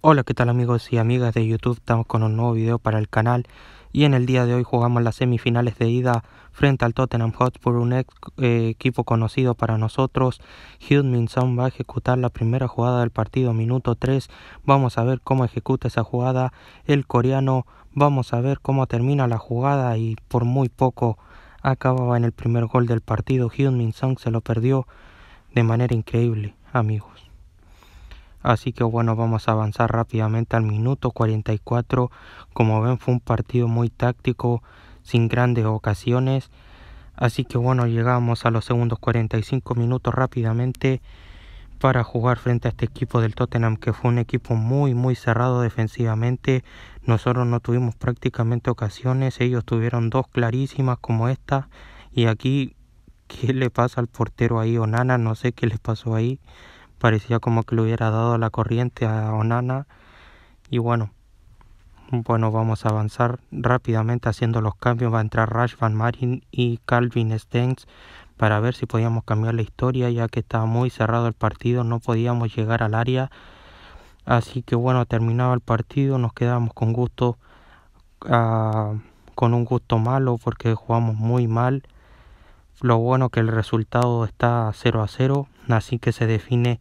Hola qué tal amigos y amigas de YouTube, estamos con un nuevo video para el canal y en el día de hoy jugamos las semifinales de ida frente al Tottenham Hotspur, un ex, eh, equipo conocido para nosotros. Hyun min song va a ejecutar la primera jugada del partido, minuto 3. Vamos a ver cómo ejecuta esa jugada el coreano, vamos a ver cómo termina la jugada y por muy poco acababa en el primer gol del partido. hyun min song se lo perdió de manera increíble, amigos. Así que bueno, vamos a avanzar rápidamente al minuto 44. Como ven, fue un partido muy táctico, sin grandes ocasiones. Así que bueno, llegamos a los segundos 45 minutos rápidamente para jugar frente a este equipo del Tottenham que fue un equipo muy muy cerrado defensivamente. Nosotros no tuvimos prácticamente ocasiones, ellos tuvieron dos clarísimas como esta y aquí qué le pasa al portero ahí Onana, no sé qué les pasó ahí parecía como que le hubiera dado la corriente a Onana y bueno bueno vamos a avanzar rápidamente haciendo los cambios va a entrar Rash Van Marin y Calvin Stengs para ver si podíamos cambiar la historia ya que estaba muy cerrado el partido no podíamos llegar al área así que bueno terminaba el partido nos quedamos con gusto ah, con un gusto malo porque jugamos muy mal lo bueno que el resultado está 0 a 0, así que se define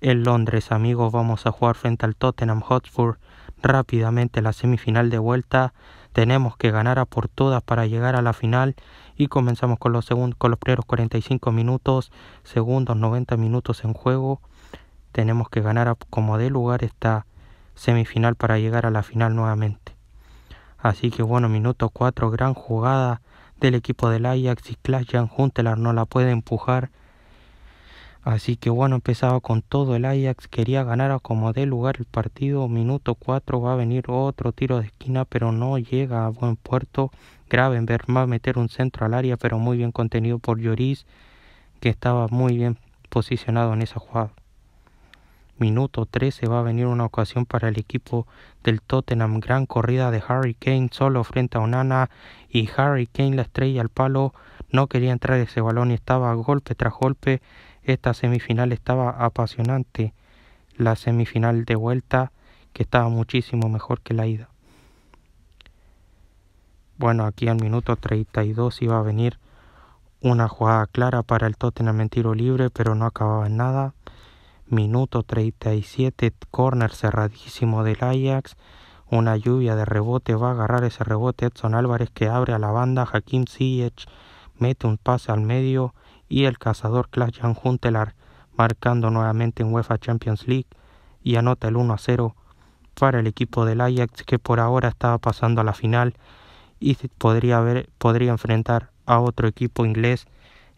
el Londres, amigos. Vamos a jugar frente al Tottenham Hotspur rápidamente la semifinal de vuelta. Tenemos que ganar a por todas para llegar a la final y comenzamos con los, primeros 45 minutos, segundos 90 minutos en juego. Tenemos que ganar como de lugar esta semifinal para llegar a la final nuevamente. Así que bueno, minuto 4, gran jugada del equipo del Ajax y Clash Jan Huntelaar no la puede empujar. Así que bueno, empezaba con todo el Ajax, quería ganar a como dé lugar el partido. Minuto 4 va a venir otro tiro de esquina, pero no llega a buen puerto. Gravenberg va a meter un centro al área, pero muy bien contenido por Lloris, que estaba muy bien posicionado en esa jugada minuto 13 va a venir una ocasión para el equipo del Tottenham. Gran corrida de Harry Kane solo frente a Onana y Harry Kane la estrella al palo. No quería entrar ese balón y estaba golpe tras golpe. Esta semifinal estaba apasionante. La semifinal de vuelta que estaba muchísimo mejor que la ida. Bueno, aquí al minuto 32 iba a venir una jugada clara para el Tottenham en tiro libre, pero no acababa en nada. Minuto 37, corner cerradísimo del Ajax. Una lluvia de rebote, va a agarrar ese rebote Edson Álvarez que abre a la banda. Hakim Ziyech mete un pase al medio y el cazador Klaas Jan marcando nuevamente en UEFA Champions League y anota el 1 a 0 para el equipo del Ajax que por ahora estaba pasando a la final y podría, podría enfrentar a otro equipo inglés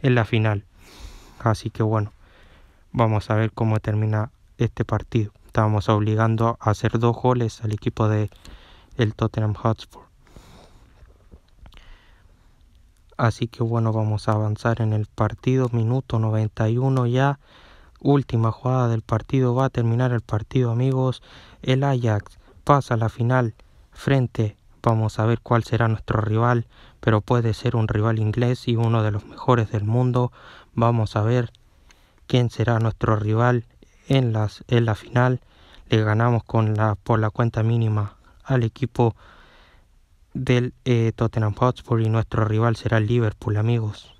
en la final. Así que bueno, Vamos a ver cómo termina este partido. Estamos obligando a hacer dos goles al equipo de el Tottenham Hotspur. Así que bueno, vamos a avanzar en el partido. Minuto 91 ya. Última jugada del partido. Va a terminar el partido, amigos. El Ajax pasa a la final frente. Vamos a ver cuál será nuestro rival. Pero puede ser un rival inglés y uno de los mejores del mundo. Vamos a ver quién será nuestro rival en, la final. Le ganamos con por la cuenta mínima al equipo del eh, Tottenham Hotspur y nuestro rival será el Liverpool, amigos.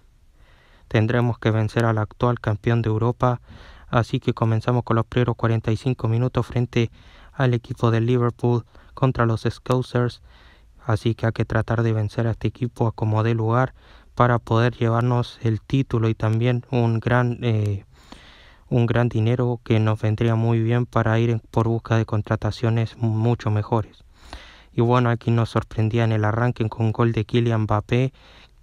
Tendremos que vencer al actual campeón de Europa, así que comenzamos con los primeros 45 minutos frente al equipo del Liverpool contra los Scousers, así que hay que tratar de vencer a este equipo a como de lugar para poder llevarnos el título y también un gran eh, un gran dinero que nos vendría muy bien para ir por busca de contrataciones mucho mejores. Y bueno, aquí nos sorprendía en el arranque con un gol de Kylian Mbappé,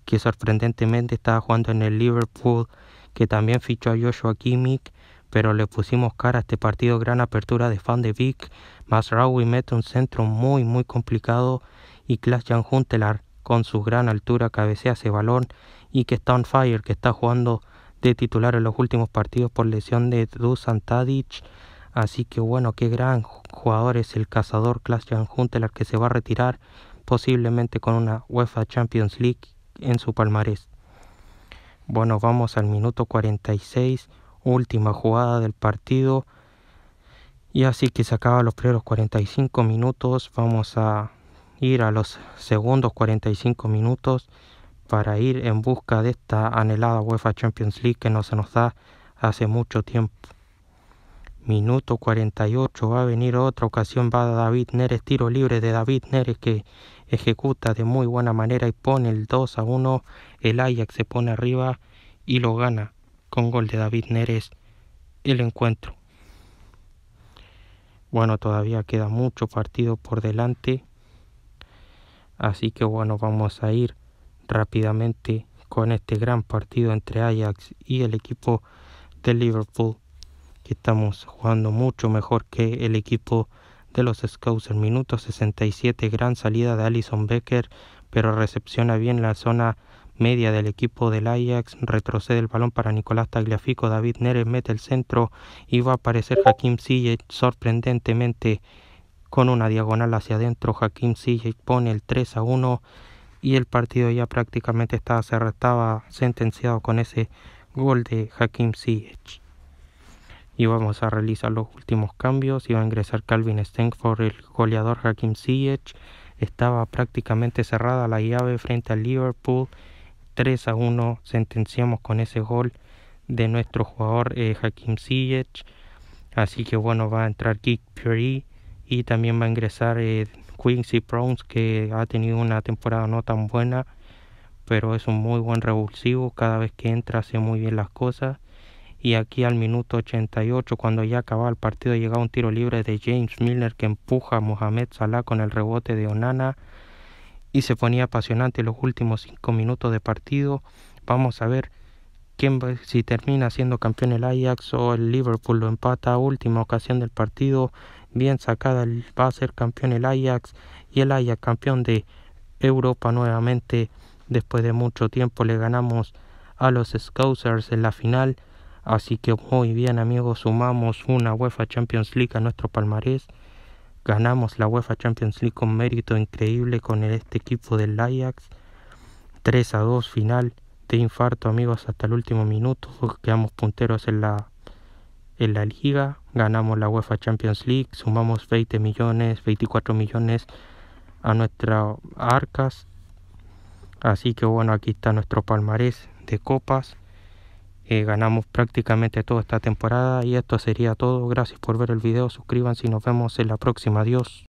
que sorprendentemente estaba jugando en el Liverpool, que también fichó a Joshua Kimmich, pero le pusimos cara a este partido, gran apertura de Fan de Vic, Masraoui mete un centro muy muy complicado y Klaas Jan Huntelaar con su gran altura cabecea ese balón y que está on fire, que está jugando de titular en los últimos partidos por lesión de Dusan Tadic. Así que bueno, qué gran jugador es el cazador Klaas-Jan Huntelaar que se va a retirar posiblemente con una UEFA Champions League en su palmarés. Bueno, vamos al minuto 46, última jugada del partido. Y así que se acaban los primeros 45 minutos, vamos a ir a los segundos 45 minutos para ir en busca de esta anhelada UEFA Champions League que no se nos da hace mucho tiempo. Minuto 48 va a venir otra ocasión, va David Neres, tiro libre de David Neres que ejecuta de muy buena manera y pone el 2 a 1, el Ajax se pone arriba y lo gana con gol de David Neres el encuentro. Bueno, todavía queda mucho partido por delante, así que bueno, vamos a ir rápidamente con este gran partido entre Ajax y el equipo de Liverpool, que estamos jugando mucho mejor que el equipo de los Scouts. El minuto 67, gran salida de Alison Becker, pero recepciona bien la zona media del equipo del Ajax, retrocede el balón para Nicolás Tagliafico, David Neres mete el centro y va a aparecer Hakim Ziyech sorprendentemente con una diagonal hacia adentro, Hakim Ziyech pone el 3 a 1 y el partido ya prácticamente estaba cerrado, estaba sentenciado con ese gol de Hakim Ziyech. Y vamos a realizar los últimos cambios. Iba a ingresar Calvin Stenford, el goleador Hakim Ziyech. Estaba prácticamente cerrada la llave frente al Liverpool. 3 a 1 sentenciamos con ese gol de nuestro jugador eh, Hakim Ziyech. Así que bueno, va a entrar Kick y también va a ingresar eh, Quincy Browns, que ha tenido una temporada no tan buena, pero es un muy buen revulsivo, cada vez que entra hace muy bien las cosas. Y aquí al minuto 88, cuando ya acababa el partido, llega un tiro libre de James Milner que empuja a Mohamed Salah con el rebote de Onana. Y se ponía apasionante los últimos 5 minutos de partido. Vamos a ver quién, si termina siendo campeón el Ajax o el Liverpool lo empata. Última ocasión del partido bien sacada va a ser campeón el Ajax y el Ajax campeón de Europa nuevamente después de mucho tiempo le ganamos a los Scousers en la final así que muy bien amigos sumamos una UEFA Champions League a nuestro palmarés ganamos la UEFA Champions League con mérito increíble con este equipo del Ajax 3 a 2 final de infarto amigos hasta el último minuto quedamos punteros en la en la liga, ganamos la UEFA Champions League, sumamos 20 millones, 24 millones a nuestra arcas. Así que bueno, aquí está nuestro palmarés de copas. Eh, ganamos prácticamente toda esta temporada y esto sería todo. Gracias por ver el video, suscríbanse y nos vemos en la próxima. Adiós.